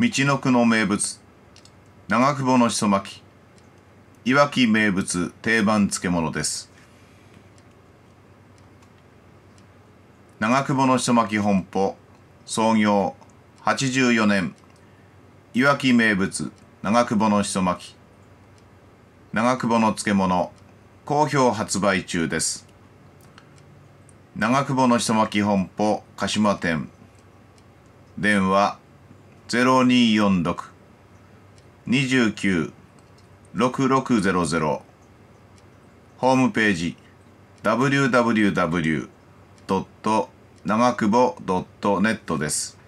道の区の名物長久保のしそ巻きいわき名物定番漬物です長久保のしそ巻き本舗創業84年いわき名物長久保のしそ巻き長久保の漬物好評発売中です長久保のしそ巻き本舗鹿島店電話六二十九六六ゼロゼロホームページ www. 長久保 .net です。